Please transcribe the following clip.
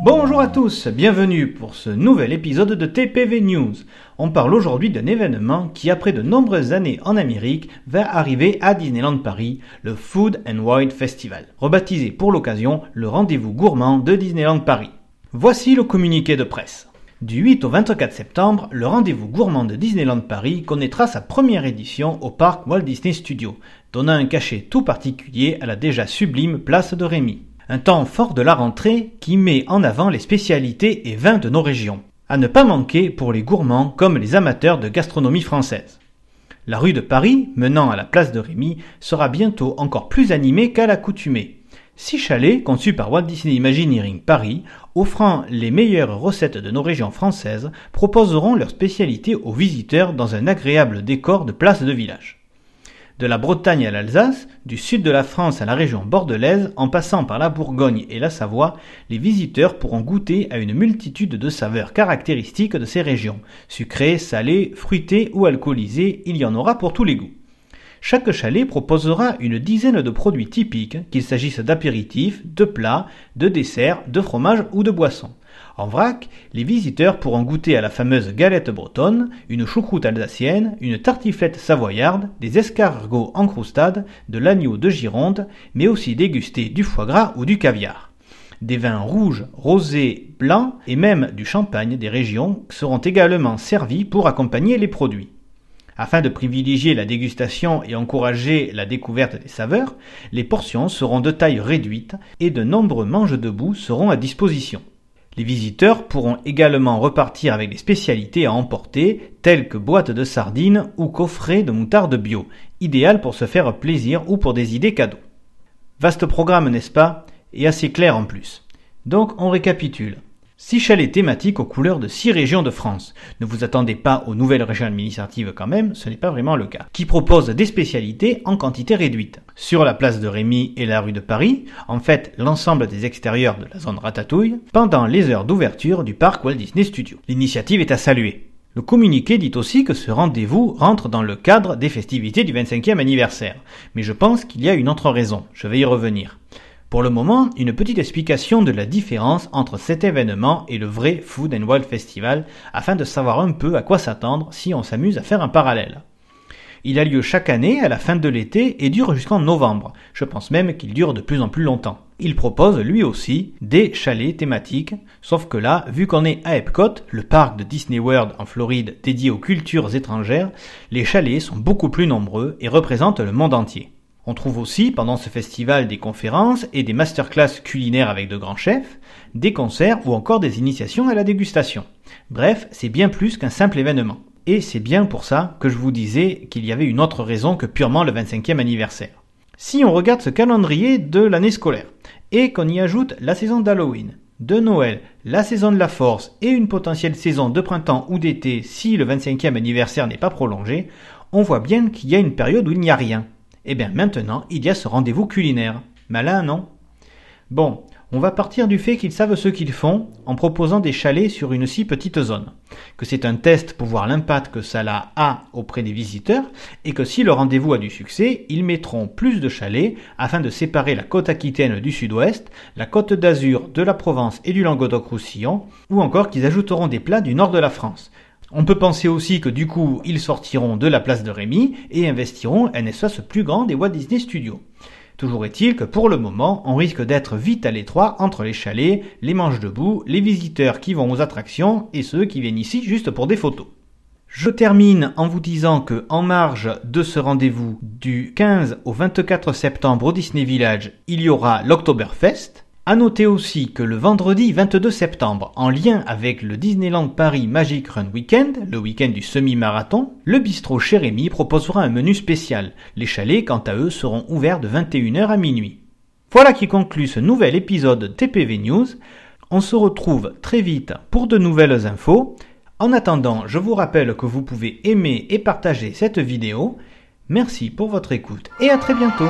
Bonjour à tous, bienvenue pour ce nouvel épisode de TPV News. On parle aujourd'hui d'un événement qui, après de nombreuses années en Amérique, va arriver à Disneyland Paris, le Food and Wine Festival, rebaptisé pour l'occasion le rendez-vous gourmand de Disneyland Paris. Voici le communiqué de presse. Du 8 au 24 septembre, le rendez-vous gourmand de Disneyland Paris connaîtra sa première édition au parc Walt Disney Studios, donnant un cachet tout particulier à la déjà sublime place de Rémy un temps fort de la rentrée qui met en avant les spécialités et vins de nos régions, à ne pas manquer pour les gourmands comme les amateurs de gastronomie française. La rue de Paris, menant à la place de Rémy, sera bientôt encore plus animée qu'à l'accoutumée. Six chalets conçus par Walt Disney Imagineering Paris, offrant les meilleures recettes de nos régions françaises, proposeront leurs spécialités aux visiteurs dans un agréable décor de place de village. De la Bretagne à l'Alsace, du sud de la France à la région bordelaise, en passant par la Bourgogne et la Savoie, les visiteurs pourront goûter à une multitude de saveurs caractéristiques de ces régions. Sucrées, salées, fruitées ou alcoolisées, il y en aura pour tous les goûts. Chaque chalet proposera une dizaine de produits typiques, qu'il s'agisse d'apéritifs, de plats, de desserts, de fromages ou de boissons. En vrac, les visiteurs pourront goûter à la fameuse galette bretonne, une choucroute alsacienne, une tartiflette savoyarde, des escargots en croustade, de l'agneau de Gironde, mais aussi déguster du foie gras ou du caviar. Des vins rouges, rosés, blancs et même du champagne des régions seront également servis pour accompagner les produits. Afin de privilégier la dégustation et encourager la découverte des saveurs, les portions seront de taille réduite et de nombreux manges boue seront à disposition. Les visiteurs pourront également repartir avec des spécialités à emporter, telles que boîtes de sardines ou coffrets de moutarde bio, idéal pour se faire plaisir ou pour des idées cadeaux. Vaste programme, n'est-ce pas Et assez clair en plus. Donc on récapitule. Six chalets thématiques aux couleurs de six régions de France. Ne vous attendez pas aux nouvelles régions administratives quand même, ce n'est pas vraiment le cas. Qui propose des spécialités en quantité réduite. Sur la place de Rémy et la rue de Paris, en fait l'ensemble des extérieurs de la zone Ratatouille, pendant les heures d'ouverture du parc Walt Disney Studios. L'initiative est à saluer. Le communiqué dit aussi que ce rendez-vous rentre dans le cadre des festivités du 25e anniversaire. Mais je pense qu'il y a une autre raison, je vais y revenir. Pour le moment, une petite explication de la différence entre cet événement et le vrai Food and Wild Festival afin de savoir un peu à quoi s'attendre si on s'amuse à faire un parallèle. Il a lieu chaque année à la fin de l'été et dure jusqu'en novembre. Je pense même qu'il dure de plus en plus longtemps. Il propose lui aussi des chalets thématiques, sauf que là, vu qu'on est à Epcot, le parc de Disney World en Floride dédié aux cultures étrangères, les chalets sont beaucoup plus nombreux et représentent le monde entier. On trouve aussi pendant ce festival des conférences et des masterclass culinaires avec de grands chefs, des concerts ou encore des initiations à la dégustation. Bref, c'est bien plus qu'un simple événement. Et c'est bien pour ça que je vous disais qu'il y avait une autre raison que purement le 25e anniversaire. Si on regarde ce calendrier de l'année scolaire et qu'on y ajoute la saison d'Halloween, de Noël, la saison de la force et une potentielle saison de printemps ou d'été si le 25e anniversaire n'est pas prolongé, on voit bien qu'il y a une période où il n'y a rien, eh bien maintenant, il y a ce rendez-vous culinaire. Malin, non Bon, on va partir du fait qu'ils savent ce qu'ils font en proposant des chalets sur une si petite zone, que c'est un test pour voir l'impact que ça a auprès des visiteurs, et que si le rendez-vous a du succès, ils mettront plus de chalets afin de séparer la côte aquitaine du sud-ouest, la côte d'Azur de la Provence et du Languedoc-Roussillon, ou encore qu'ils ajouteront des plats du nord de la France, on peut penser aussi que du coup, ils sortiront de la place de Rémi et investiront un espace plus grand des Walt Disney Studios. Toujours est-il que pour le moment, on risque d'être vite à l'étroit entre les chalets, les manches debout, les visiteurs qui vont aux attractions et ceux qui viennent ici juste pour des photos. Je termine en vous disant que, en marge de ce rendez-vous du 15 au 24 septembre au Disney Village, il y aura l'Octoberfest. À noter aussi que le vendredi 22 septembre, en lien avec le Disneyland Paris Magic Run Weekend, le week-end du semi-marathon, le bistrot Chérémy proposera un menu spécial. Les chalets, quant à eux, seront ouverts de 21h à minuit. Voilà qui conclut ce nouvel épisode TPV News. On se retrouve très vite pour de nouvelles infos. En attendant, je vous rappelle que vous pouvez aimer et partager cette vidéo. Merci pour votre écoute et à très bientôt.